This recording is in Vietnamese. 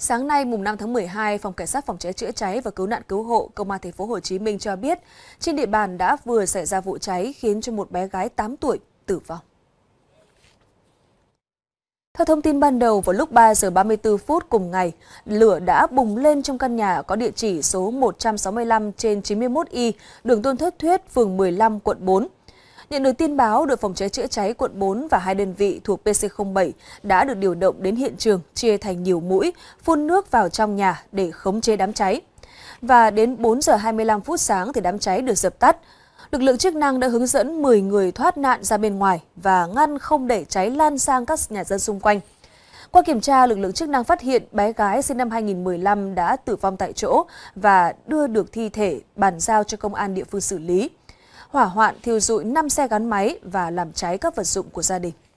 Sáng nay mùng 5 tháng 12, Phòng Cảnh sát phòng cháy chữa cháy và cứu nạn cứu hộ Công an thành phố Hồ Chí Minh cho biết, trên địa bàn đã vừa xảy ra vụ cháy khiến cho một bé gái 8 tuổi tử vong. Theo thông tin ban đầu, vào lúc 3 giờ 34 phút cùng ngày, lửa đã bùng lên trong căn nhà có địa chỉ số 165 trên 91Y, đường Tôn Thất Thuyết, phường 15, quận 4. Nhận được tin báo, đội phòng cháy chữa cháy quận 4 và hai đơn vị thuộc PC07 đã được điều động đến hiện trường, chia thành nhiều mũi, phun nước vào trong nhà để khống chế đám cháy. Và đến 4 giờ 25 phút sáng thì đám cháy được dập tắt. Lực lượng chức năng đã hướng dẫn 10 người thoát nạn ra bên ngoài và ngăn không để cháy lan sang các nhà dân xung quanh. Qua kiểm tra, lực lượng chức năng phát hiện bé gái sinh năm 2015 đã tử vong tại chỗ và đưa được thi thể bàn giao cho công an địa phương xử lý hỏa hoạn thiêu dụi 5 xe gắn máy và làm cháy các vật dụng của gia đình.